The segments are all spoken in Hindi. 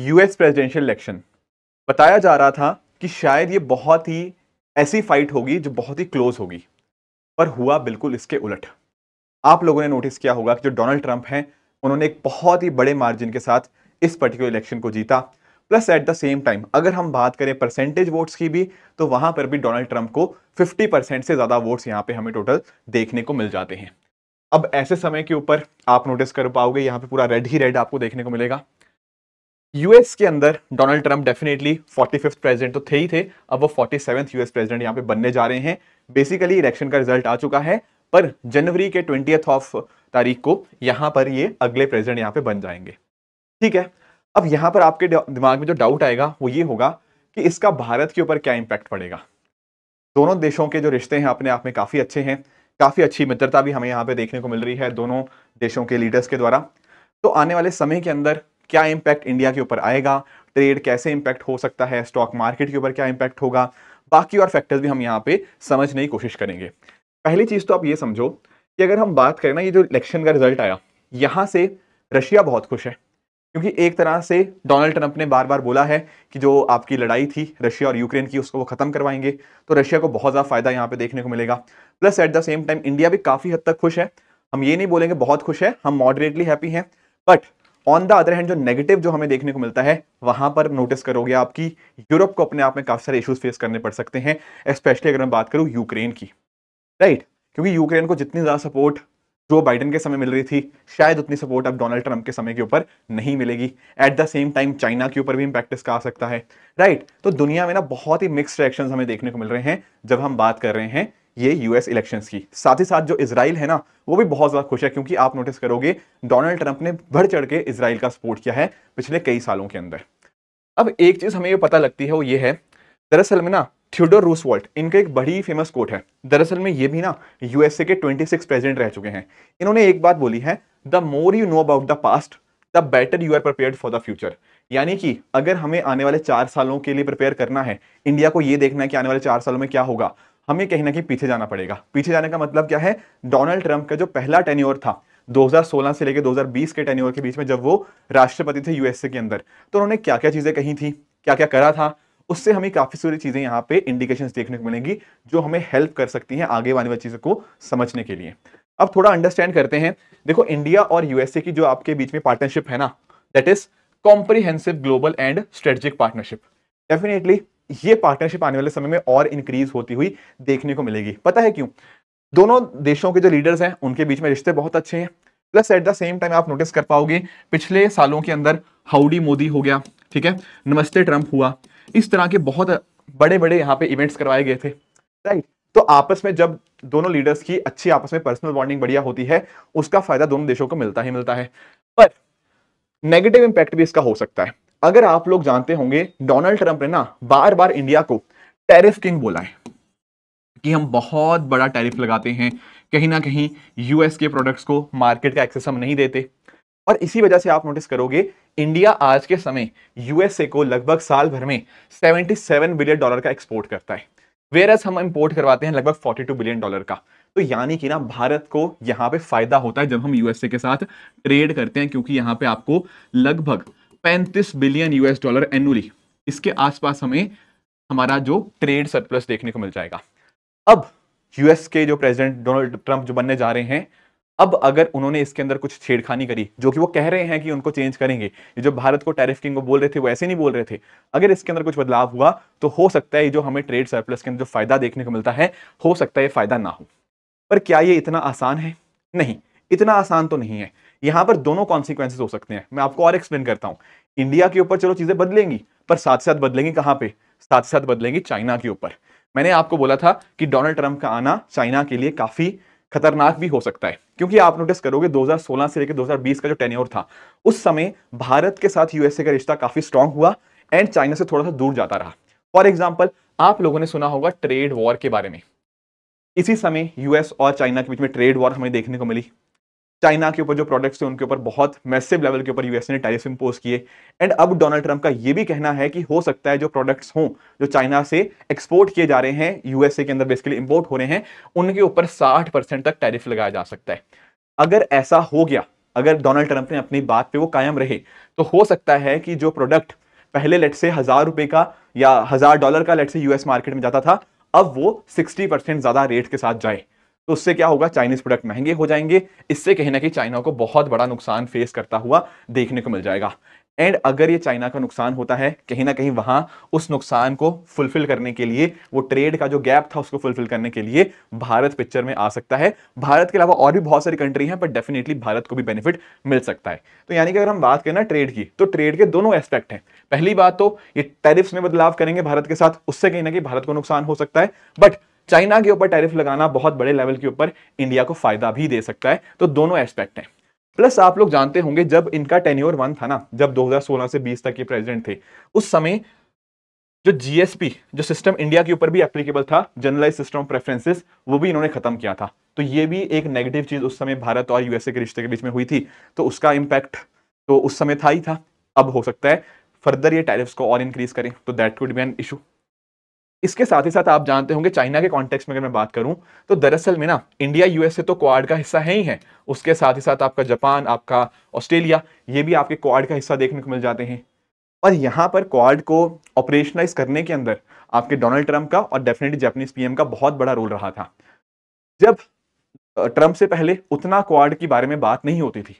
यूएस प्रेसिडेंशियल इलेक्शन बताया जा रहा था कि शायद ये बहुत ही ऐसी फाइट होगी जो बहुत ही क्लोज होगी पर हुआ बिल्कुल इसके उलट आप लोगों ने नोटिस किया होगा कि जो डोनाल्ड ट्रंप हैं उन्होंने एक बहुत ही बड़े मार्जिन के साथ इस पर्टिकुलर इलेक्शन को जीता plus at the same time अगर हम बात करें परसेंटेज वोट्स की भी तो वहां पर भी डोनाल्ड ट्रंप को 50 परसेंट से ज़्यादा वोट्स यहाँ पे हमें टोटल देखने को मिल जाते हैं अब ऐसे समय के ऊपर आप नोटिस कर पाओगे यहाँ पे पूरा रेड ही रेड आपको देखने को मिलेगा यूएस के अंदर Donald Trump definitely forty fifth president तो थे ही थे अब वो फोर्टी सेवंथ यूएस प्रेजिडेंट यहाँ पे बनने जा रहे हैं बेसिकली इलेक्शन का रिजल्ट आ चुका है पर जनवरी के ट्वेंटी ऑफ तारीख को यहाँ पर ये अगले प्रेजिडेंट यहाँ पे बन जाएंगे ठीक है अब यहाँ पर आपके दिमाग में जो डाउट आएगा वो ये होगा कि इसका भारत के ऊपर क्या इम्पैक्ट पड़ेगा दोनों देशों के जो रिश्ते हैं अपने आप में काफ़ी अच्छे हैं काफ़ी अच्छी मित्रता भी हमें यहाँ पे देखने को मिल रही है दोनों देशों के लीडर्स के द्वारा तो आने वाले समय के अंदर क्या इम्पैक्ट इंडिया के ऊपर आएगा ट्रेड कैसे इम्पैक्ट हो सकता है स्टॉक मार्केट के ऊपर क्या इंपैक्ट होगा बाकी और फैक्टर्स भी हम यहाँ पे समझने की कोशिश करेंगे पहली चीज़ तो आप ये समझो कि अगर हम बात करें ना ये जो इलेक्शन का रिजल्ट आया यहाँ से रशिया बहुत खुश है क्योंकि एक तरह से डोनाल्ड ट्रंप ने बार बार बोला है कि जो आपकी लड़ाई थी रशिया और यूक्रेन की उसको वो ख़त्म करवाएंगे तो रशिया को बहुत ज़्यादा फायदा यहाँ पे देखने को मिलेगा plus at the same time India भी काफ़ी हद तक खुश है हम ये नहीं बोलेंगे बहुत खुश है हम मॉडरेटली हैप्पी हैं but on the other hand जो नेगेटिव जो हमें देखने को मिलता है वहां पर नोटिस करोगे आपकी यूरोप को अपने आप में काफ़ी सारे इश्यूज फेस करने पड़ सकते हैं स्पेशली अगर मैं बात करूं यूक्रेन की राइट right? क्योंकि यूक्रेन को जितनी ज़्यादा सपोर्ट जो बाइडन के समय मिल रही थी शायद उतनी सपोर्ट अब डोनाल्ड ट्रंप के समय के ऊपर नहीं मिलेगी at the same time China के ऊपर भी इम्पैक्ट इसका आ सकता है राइट right? तो दुनिया में ना बहुत ही मिक्स रिएक्शन हमें देखने को मिल रहे हैं जब हम बात कर रहे हैं ये यूएस इलेक्शंस की साथ ही साथ जो इसराइल है ना वो भी बहुत ज़्यादा खुश है क्योंकि आप नोटिस करोगे डोनाल्ड ट्रंप ने बढ़ चढ़ के इसराइल का सपोर्ट किया है पिछले कई सालों के अंदर अब एक चीज़ हमें ये पता लगती है वो ये है दरअसल में ना थियोडोर रूसवॉल्ट इनका एक बड़ी फेमस कोट है दरअसल में ये भी ना यूएसए के 26 प्रेसिडेंट रह चुके हैं इन्होंने एक बात बोली है the more you know about the past the better you are prepare for the future यानी कि अगर हमें आने वाले चार सालों के लिए प्रिपेयर करना है इंडिया को ये देखना है कि आने वाले चार सालों में क्या होगा हमें कहीं ना कहीं पीछे जाना पड़ेगा पीछे जाने का मतलब क्या है डोनाल्ड ट्रंप का जो पहला टेन्योर था 2016 से लेकर 2020 के टेन्योर के बीच में जब वो राष्ट्रपति थे यूएसए के अंदर तो उन्होंने क्या क्या चीज़ें कही थी क्या क्या करा था उससे हमें काफ़ी सारी चीज़ें यहाँ पे इंडिकेशन देखने को मिलेंगी जो हमें हेल्प कर सकती हैं आगे वाली वाली चीज़ों को समझने के लिए अब थोड़ा अंडरस्टैंड करते हैं देखो इंडिया और यूएसए की जो आपके बीच में पार्टनरशिप है ना that is comprehensive global and strategic partnership definitely ये पार्टनरशिप आने वाले समय में और इंक्रीज होती हुई देखने को मिलेगी पता है क्यों दोनों देशों के जो लीडर्स हैं उनके बीच में रिश्ते बहुत अच्छे हैं plus at the same time आप नोटिस कर पाओगे पिछले सालों के अंदर हाउडी मोदी हो गया ठीक है नमस्ते ट्रंप हुआ इस तरह के बहुत बड़े बड़े यहाँ पे इवेंट्स करवाए गए थे राइट तो आपस में जब दोनों लीडर्स की अच्छी आपस में पर्सनल बॉन्डिंग बढ़िया होती है उसका फायदा दोनों देशों को मिलता ही मिलता है पर नेगेटिव इंपैक्ट भी इसका हो सकता है अगर आप लोग जानते होंगे डोनाल्ड ट्रंप ने ना बार बार इंडिया को टेरिफ किंग बोला है कि हम बहुत बड़ा टैरिफ लगाते हैं कहीं ना कहीं यूएस के प्रोडक्ट्स को मार्केट का एक्सेस हम नहीं देते और इसी वजह से आप नोटिस करोगे इंडिया आज के समय यूएसए को लगभग साल भर में 77 बिलियन डॉलर का एक्सपोर्ट करता है एस हम इंपोर्ट करवाते हैं लगभग 42 बिलियन डॉलर का तो यानी कि ना भारत को यहाँ पे फायदा होता है जब हम यूएसए के साथ ट्रेड करते हैं क्योंकि यहाँ पे आपको लगभग पैंतीस बिलियन यूएस डॉलर एनुअली इसके आसपास हमें हमारा जो ट्रेड सरप्लस देखने को मिल जाएगा अब यूएस के जो प्रेसिडेंट डोनाल्ड ट्रंप जो बनने जा रहे हैं अब अगर उन्होंने इसके अंदर कुछ छेड़खानी करी जो कि वो कह रहे हैं कि उनको चेंज करेंगे ये जो भारत को टैरिफ किंग को बोल रहे थे वो ऐसे नहीं बोल रहे थे अगर इसके अंदर कुछ बदलाव हुआ तो हो सकता है जो हमें ट्रेड सरप्लस के अंदर जो फायदा देखने को मिलता है हो सकता है फायदा ना हो पर क्या ये इतना आसान है नहीं इतना आसान तो नहीं है यहां पर दोनों कॉन्सिक्वेंसेज हो सकते हैं मैं आपको और एक्सप्लेन करता हूँ इंडिया के ऊपर चलो चीज़ें बदलेंगी पर साथ साथ बदलेंगी कहाँ पे साथ साथ बदलेंगी चाइना के ऊपर मैंने आपको बोला था कि डोनाल्ड ट्रंप का आना चाइना के लिए काफ़ी खतरनाक भी हो सकता है क्योंकि आप नोटिस करोगे 2016 से लेकर 2020 का जो टेन्योर था उस समय भारत के साथ यूएसए का रिश्ता काफ़ी स्ट्रांग हुआ एंड चाइना से थोड़ा सा दूर जाता रहा फॉर एग्जाम्पल आप लोगों ने सुना होगा ट्रेड वॉर के बारे में इसी समय यूएस और चाइना के बीच में ट्रेड वॉर हमें देखने को मिली चाइना के ऊपर जो प्रोडक्ट्स थे उनके ऊपर बहुत मैसिव लेवल के ऊपर यूएस ने टैरिफ इंपोज किए एंड अब डोनाल्ड ट्रंप का ये भी कहना है कि हो सकता है जो प्रोडक्ट्स हों जो चाइना से एक्सपोर्ट किए जा रहे हैं यूएसए के अंदर बेसिकली इंपोर्ट हो रहे हैं उनके ऊपर 60 परसेंट तक टैरिफ लगाया जा सकता है अगर ऐसा हो गया अगर डोनाल्ड ट्रंप ने अपनी बात पर वो कायम रहे तो हो सकता है कि जो प्रोडक्ट पहले लेट से हज़ार रुपये का या हज़ार डॉलर का लेट से यूएस मार्केट में जाता था अब वो सिक्सटी ज़्यादा रेट के साथ जाए तो उससे क्या होगा चाइनीज प्रोडक्ट महंगे हो जाएंगे इससे कहीं ना कहीं चाइना को बहुत बड़ा नुकसान फेस करता हुआ देखने को मिल जाएगा एंड अगर ये चाइना का नुकसान होता है कहीं ना कहीं वहाँ उस नुकसान को फुलफिल करने के लिए वो ट्रेड का जो गैप था उसको फुलफिल करने के लिए भारत पिक्चर में आ सकता है भारत के अलावा और भी बहुत सारी कंट्री हैं पर डेफिनेटली भारत को भी बेनिफिट मिल सकता है तो यानी कि अगर हम बात करें ना ट्रेड की तो ट्रेड के दोनों एस्पेक्ट हैं पहली बात तो ये टेरिफ्स में बदलाव करेंगे भारत के साथ उससे कहीं ना कहीं भारत को नुकसान हो सकता है बट चाइना के ऊपर टैरिफ लगाना बहुत बड़े लेवल के ऊपर इंडिया को फायदा भी दे सकता है तो दोनों एस्पेक्ट हैं प्लस आप लोग जानते होंगे जब इनका टेन्योर वन था ना जब 2016 से 20 तक ये प्रेसिडेंट थे उस समय जो जीएसपी जो सिस्टम इंडिया के ऊपर भी एप्लीकेबल था जनरलाइज सिस्टम ऑफ प्रेफरेंसेस वो भी इन्होंने खत्म किया था तो ये भी एक नेगेटिव चीज उस समय भारत और यूएसए के रिश्ते के बीच में हुई थी तो उसका इम्पैक्ट तो उस समय था ही था अब हो सकता है फर्दर ये टैरिफ्स को और इंक्रीज करें तो that could be an issue इसके साथ ही साथ आप जानते होंगे चाइना के कॉन्टेक्स्ट में अगर मैं बात करूं तो दरअसल में ना इंडिया यूएसए तो क्वाड का हिस्सा है ही है उसके साथ ही साथ आपका जापान आपका ऑस्ट्रेलिया ये भी आपके क्वाड का हिस्सा देखने को मिल जाते हैं और यहाँ पर क्वाड को ऑपरेशनलाइज करने के अंदर आपके डोनाल्ड ट्रंप का और डेफिनेटली जैपनीज पीएम का बहुत बड़ा रोल रहा था जब ट्रंप से पहले उतना क्वाड के बारे में बात नहीं होती थी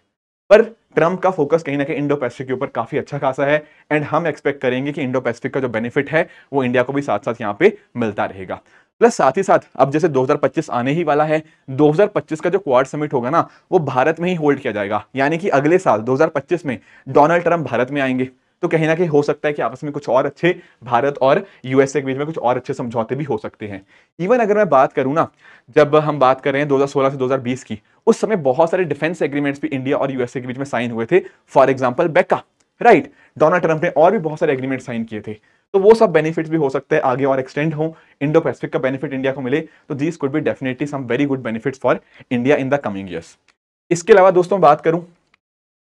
पर ट्रंप का फोकस कहीं ना कहीं इंडो पैसिफिक के ऊपर काफी अच्छा खासा है एंड हम एक्सपेक्ट करेंगे कि इंडो पैसिफिक का जो बेनिफिट है वो इंडिया को भी साथ साथ यहाँ पे मिलता रहेगा प्लस साथ ही साथ अब जैसे 2025 आने ही वाला है 2025 का जो क्वाड समिट होगा ना वो भारत में ही होल्ड किया जाएगा यानी कि अगले साल 2025 में डोनाल्ड ट्रंप भारत में आएंगे तो कहीं ना कहीं हो सकता है कि आपस में कुछ और अच्छे भारत और यूएसए के बीच में कुछ और अच्छे समझौते भी हो सकते हैं इवन अगर मैं बात करूँ ना जब हम बात कर रहे हैं 2016 से 2020 की उस समय बहुत सारे डिफेंस एग्रीमेंट्स भी इंडिया और यूएसए के बीच में साइन हुए थे for example BECA right Donald Trump ने और भी बहुत सारे एग्रीमेंट साइन किए थे तो वो सब बेनिफिट्स भी हो सकते हैं आगे और एक्सटेंड हो इंडो पैसिफिक का बेनिफिट इंडिया को मिले तो this could be definitely some very good benefits for India in the coming years इसके अलावा दोस्तों बात करूं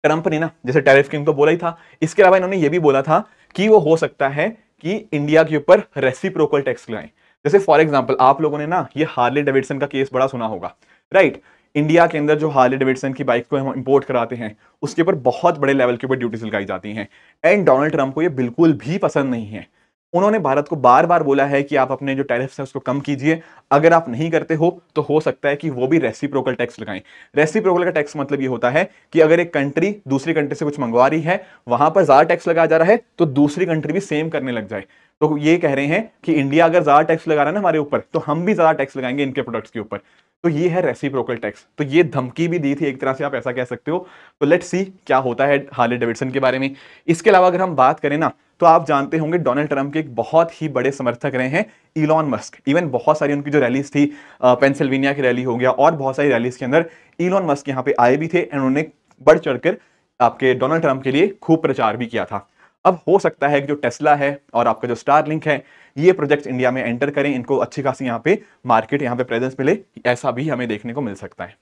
ट्रंप ने ना जैसे टेरिफ किंग तो बोला ही था इसके अलावा इन्होंने ये भी बोला था कि वो हो सकता है कि इंडिया के ऊपर रेसिप्रोकल टैक्स लगाए जैसे फॉर एग्जाम्पल आप लोगों ने ना ये हार्ले डेविडसन का केस बड़ा सुना होगा राइट इंडिया के अंदर जो हार्ले डेविडसन की बाइक को हम इंपोर्ट कराते हैं उसके ऊपर बहुत बड़े लेवल के ऊपर ड्यूटीज लगाई जाती हैं एंड डोनाल्ड ट्रंप को ये बिल्कुल भी पसंद नहीं है उन्होंने भारत को बार बार बोला है कि आप अपने जो टैरिफ्स हैं उसको कम कीजिए अगर आप नहीं करते हो तो हो सकता है कि वो भी रेसिप्रोकल टैक्स लगाएं रेसिप्रोकल का टैक्स मतलब ये होता है कि अगर एक कंट्री दूसरी कंट्री से कुछ मंगवा रही है वहां पर ज़्यादा टैक्स लगाया जा रहा है तो दूसरी कंट्री भी सेम करने लग जाए तो ये कह रहे हैं कि इंडिया अगर ज़्यादा टैक्स लगा रहा है ना हमारे ऊपर तो हम भी ज़्यादा टैक्स लगाएंगे इनके प्रोडक्ट्स के ऊपर तो ये है रेसिप्रोकल टैक्स तो ये धमकी भी दी थी एक तरह से आप ऐसा कह सकते हो तो लेट्स सी क्या होता है हार्ले डेविडसन के बारे में इसके अलावा अगर हम बात करें ना तो आप जानते होंगे डोनाल्ड ट्रंप के एक बहुत ही बड़े समर्थक रहे हैं इलॉन मस्क इवन बहुत सारी उनकी जो रैलीज थी पेंसिल्वेनिया की रैली हो गया और बहुत सारी रैलीज के अंदर इलॉन मस्क यहाँ पे आए भी थे एंड उन्होंने बढ़ चढ़कर आपके डोनाल्ड ट्रंप के लिए खूब प्रचार भी किया था अब हो सकता है कि जो टेस्ला है और आपका जो स्टार लिंक है ये प्रोजेक्ट इंडिया में एंटर करें इनको अच्छी खासी यहाँ पे मार्केट यहाँ पे प्रेजेंस मिले ऐसा भी हमें देखने को मिल सकता है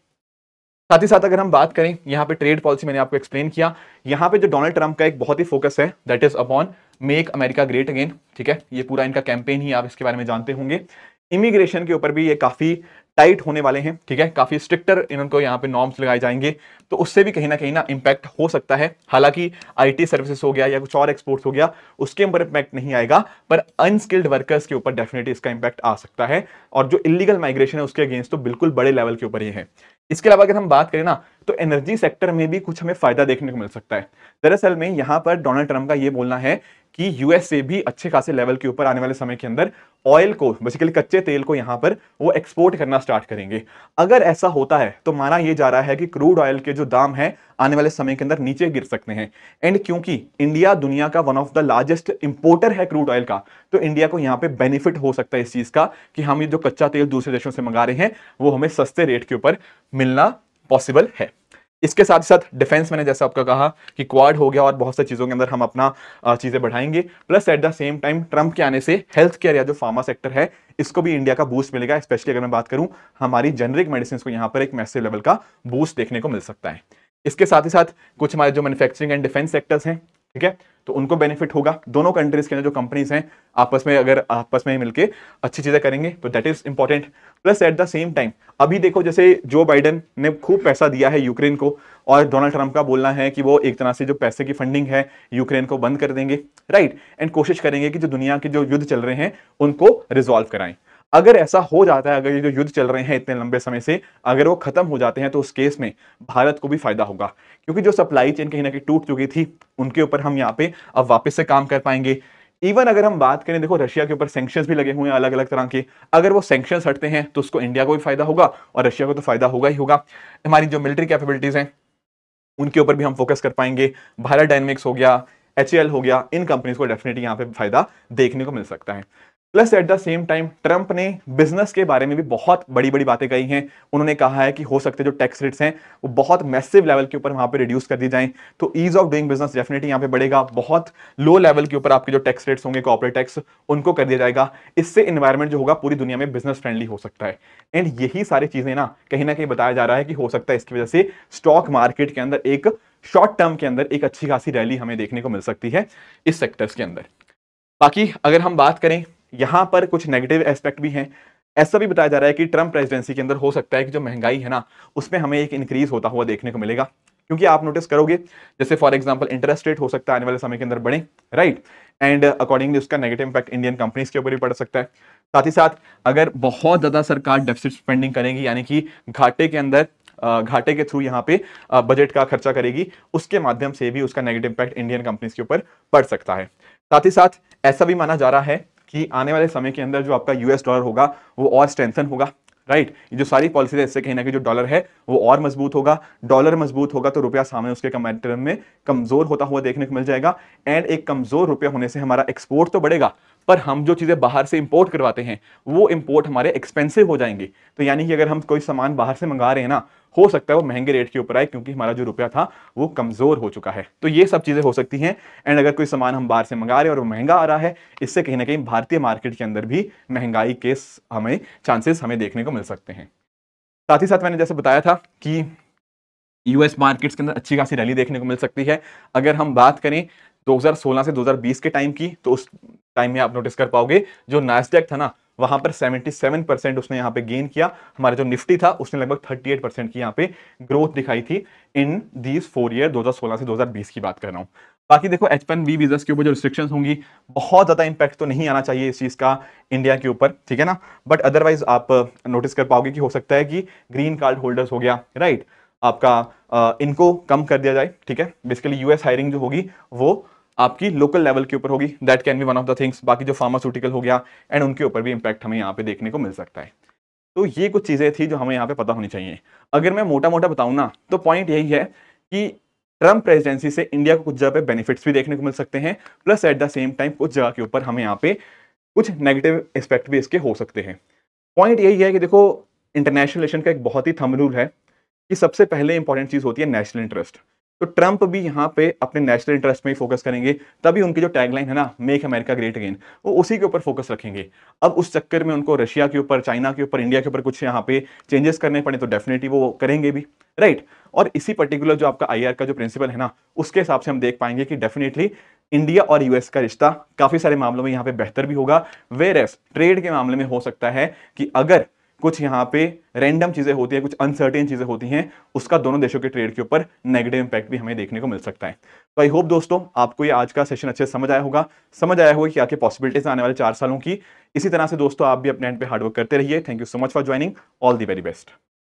साथ ही साथ अगर हम बात करें यहाँ पे ट्रेड पॉलिसी मैंने आपको एक्सप्लेन किया यहाँ पे जो डोनाल्ड ट्रंप का एक बहुत ही फोकस है that is upon make America great again ठीक है ये पूरा इनका कैंपेन ही आप इसके बारे में जानते होंगे इमिग्रेशन के ऊपर भी ये काफ़ी टाइट होने वाले हैं ठीक है काफ़ी स्ट्रिक्टर इनको यहाँ पे नॉर्म्स लगाए जाएंगे तो उससे भी कहीं ना कहीं ना इम्पैक्ट हो सकता है हालांकि आईटी सर्विसेज हो गया या कुछ और एक्सपोर्ट्स हो गया उसके ऊपर इंपैक्ट नहीं आएगा पर अनस्किल्ड वर्कर्स के ऊपर डेफिनेटली इसका इंपैक्ट आ सकता है और जो इलीगल माइग्रेशन है उसके अगेंस्ट तो बिल्कुल बड़े लेवल के ऊपर ही है इसके अलावा अगर हम बात करें ना तो एनर्जी सेक्टर में भी कुछ हमें फायदा देखने को मिल सकता है दरअसल में यहाँ पर डोनाल्ड ट्रंप का ये बोलना है कि यूएसए भी अच्छे खासे लेवल के ऊपर आने वाले समय के अंदर ऑयल को बेसिकली कच्चे तेल को यहां पर वो एक्सपोर्ट करना स्टार्ट करेंगे अगर ऐसा होता है तो माना यह जा रहा है कि क्रूड ऑयल के जो दाम है आने वाले समय के अंदर नीचे गिर सकते हैं एंड क्योंकि इंडिया दुनिया का one of the largest importer है क्रूड ऑयल का तो इंडिया को यहां पे बेनिफिट हो सकता है इस चीज़ का कि हम ये जो कच्चा तेल दूसरे देशों से मंगा रहे हैं वो हमें सस्ते रेट के ऊपर मिलना पॉसिबल है इसके साथ ही साथ डिफेंस मैंने जैसा आपका कहा कि क्वाड हो गया और बहुत सारी चीज़ों के अंदर हम अपना चीज़ें बढ़ाएंगे plus at the same time Trump के आने से हेल्थ केयर या जो फार्मा सेक्टर है इसको भी इंडिया का बूस्ट मिलेगा स्पेशली अगर मैं बात करूं हमारी जेनरिक मेडिसिन को यहाँ पर एक मैसिव लेवल का बूस्ट देखने को मिल सकता है इसके साथ ही साथ कुछ हमारे जो मैन्युफैक्चरिंग एंड डिफेंस सेक्टर्स हैं ठीक है तो उनको बेनिफिट होगा दोनों कंट्रीज के अंदर जो कंपनीज हैं आपस में अगर आपस में मिलकर अच्छी चीज़ें करेंगे तो that is important plus at the same time अभी देखो जैसे जो बाइडन ने खूब पैसा दिया है यूक्रेन को और डोनाल्ड ट्रंप का बोलना है कि वो एक तरह से जो पैसे की फंडिंग है यूक्रेन को बंद कर देंगे राइट एंड कोशिश करेंगे कि जो दुनिया के जो युद्ध चल रहे हैं उनको रिजॉल्व कराएं अगर ऐसा हो जाता है अगर ये जो युद्ध चल रहे हैं इतने लंबे समय से अगर वो खत्म हो जाते हैं तो उस केस में भारत को भी फायदा होगा क्योंकि जो सप्लाई चेन कहीं ना कहीं टूट चुकी थी उनके ऊपर हम यहाँ पे अब वापस से काम कर पाएंगे इवन अगर हम बात करें देखो रशिया के ऊपर सेंक्शन भी लगे हुए हैं अलग अलग तरह के अगर वो सेंक्शन हटते हैं तो उसको इंडिया को भी फायदा होगा और रशिया को तो फायदा होगा ही होगा हमारी जो मिलिट्री कैपेबिलिटीज हैं उनके ऊपर भी हम फोकस कर पाएंगे भारत डायनेमिक्स हो गया एच हो गया इन कंपनीज को डेफिनेटली यहाँ पे फायदा देखने को मिल सकता है plus at the same time Trump ने बिजनेस के बारे में भी बहुत बड़ी बड़ी बातें कही हैं उन्होंने कहा है कि हो सकते जो टैक्स रेट्स हैं वो बहुत मैसिव लेवल के ऊपर वहाँ पे रिड्यूस कर दी जाएं तो ease of doing business definitely यहाँ पे बढ़ेगा बहुत लो लेवल के ऊपर आपके जो टैक्स रेट्स होंगे कॉपरेट टैक्स उनको कर दिया जाएगा इससे इन्वायरमेंट जो होगा पूरी दुनिया में बिजनेस फ्रेंडली हो सकता है एंड यही सारी चीज़ें ना कहीं ना कहीं बताया जा रहा है कि हो सकता है इसकी वजह से स्टॉक मार्केट के अंदर एक शॉर्ट टर्म के अंदर एक अच्छी खासी रैली हमें देखने को मिल सकती है इस सेक्टर्स के अंदर बाकी अगर हम बात करें यहां पर कुछ नेगेटिव एस्पेक्ट भी हैं ऐसा भी बताया जा रहा है कि ट्रंप प्रेसिडेंसी के अंदर हो सकता है कि जो महंगाई है ना उसमें हमें एक इंक्रीज होता हुआ देखने को मिलेगा क्योंकि आप नोटिस करोगे जैसे फॉर एग्जाम्पल इंटरेस्ट रेट हो सकता है आने वाले समय के अंदर बढ़े राइट एंड अकॉर्डिंगली उसका नेगेटिव इंपैक्ट इंडियन कंपनीज के ऊपर भी पड़ सकता है साथ ही साथ अगर बहुत ज़्यादा सरकार डेफिसिट स्पेंडिंग करेगी यानी कि घाटे के अंदर घाटे के थ्रू यहाँ पे बजट का खर्चा करेगी उसके माध्यम से भी उसका नेगेटिव इंपैक्ट इंडियन कंपनीज के ऊपर पड़ सकता है साथ ही साथ ऐसा भी माना जा रहा है कि आने वाले समय के अंदर जो आपका यूएस डॉलर होगा वो और स्ट्रेंथन होगा राइट right? ये जो सारी पॉलिसी है इससे कहीं ना कहीं जो डॉलर है वो और मजबूत होगा डॉलर मजबूत होगा तो रुपया सामने उसके कमेटर में कमजोर होता हुआ देखने को मिल जाएगा एंड एक कमजोर रुपया होने से हमारा एक्सपोर्ट तो बढ़ेगा पर हम जो चीज़ें बाहर से इंपोर्ट करवाते हैं वो इंपोर्ट हमारे एक्सपेंसिव हो जाएंगे तो यानी कि अगर हम कोई सामान बाहर से मंगा रहे हैं ना हो सकता है वो महंगे रेट के ऊपर आए क्योंकि हमारा जो रुपया था वो कमजोर हो चुका है तो ये सब चीजें हो सकती हैं एंड अगर कोई सामान हम बाहर से मंगा रहे हैं और वो महंगा आ रहा है इससे कहीं ना कहीं भारतीय मार्केट के अंदर भी महंगाई के हमें चांसेस हमें देखने को मिल सकते हैं साथ ही साथ मैंने जैसे बताया था कि यूएस मार्केट्स के अंदर अच्छी खासी रैली देखने को मिल सकती है अगर हम बात करें 2016 से 2020 के टाइम की तो उस टाइम में आप नोटिस कर पाओगे जो नास्डेक था ना वहां पर 77 परसेंट उसने यहाँ पे गेन किया हमारा जो निफ्टी था उसने लगभग 38 परसेंट की यहाँ पे ग्रोथ दिखाई थी इन दीज फोर ईयर 2016 से 2020 की बात कर रहा हूँ बाकी देखो एच पन वी वीज़ा के ऊपर जो रिस्ट्रिक्शन होंगी बहुत ज़्यादा इंपैक्ट तो नहीं आना चाहिए इस चीज़ का इंडिया के ऊपर ठीक है ना बट अदरवाइज आप नोटिस uh, कर पाओगे कि हो सकता है कि ग्रीन कार्ड होल्डर्स हो गया राइट आपका आ, uh, इनको कम कर दिया जाए ठीक है बेसिकली यूएस हायरिंग जो होगी वो आपकी लोकल लेवल के ऊपर होगी that can be one of the things बाकी जो फार्मास्यूटिकल हो गया एंड उनके ऊपर भी इम्पैक्ट हमें यहाँ पे देखने को मिल सकता है तो ये कुछ चीज़ें थी जो हमें यहाँ पे पता होनी चाहिए अगर मैं मोटा मोटा बताऊँ ना तो पॉइंट यही है कि ट्रम्प प्रेजिडेंसी से इंडिया को कुछ जगह पे बेनिफिट्स भी देखने को मिल सकते हैं plus at the same time कुछ जगह के ऊपर हमें यहाँ पे कुछ नेगेटिव एस्पेक्ट भी इसके हो सकते हैं पॉइंट यही है कि देखो इंटरनेशनल रिलेशन का एक बहुत ही थम रूल है कि सबसे पहले इंपॉर्टेंट चीज़ होती है नेशनल इंटरेस्ट तो ट्रंप भी यहाँ पे अपने नेशनल इंटरेस्ट में ही फोकस करेंगे तभी उनकी जो टैगलाइन है ना मेक अमेरिका ग्रेट अगेन वो उसी के ऊपर फोकस रखेंगे अब उस चक्कर में उनको रशिया के ऊपर चाइना के ऊपर इंडिया के ऊपर कुछ यहाँ पे चेंजेस करने पड़े तो डेफिनेटली वो करेंगे भी राइट और इसी पर्टिकुलर जो आपका आई का जो प्रिंसिपल है ना उसके हिसाब से हम देख पाएंगे कि डेफिनेटली इंडिया और यूएस का रिश्ता काफ़ी सारे मामलों में यहाँ पे बेहतर भी होगा वेर एस ट्रेड के मामले में हो सकता है कि अगर कुछ यहाँ पे रैंडम चीज़ें होती हैं कुछ अनसर्टेन चीज़ें होती हैं उसका दोनों देशों के ट्रेड के ऊपर नेगेटिव इंपैक्ट भी हमें देखने को मिल सकता है तो आई होप दोस्तों आपको ये आज का सेशन अच्छे से समझ आया होगा समझ आया होगा कि आपके पॉसिबिलिटीज आने वाले चार सालों की इसी तरह से दोस्तों आप भी अपने एंड पे हार्डवर्क करते रहिए thank you so much for joining all the very best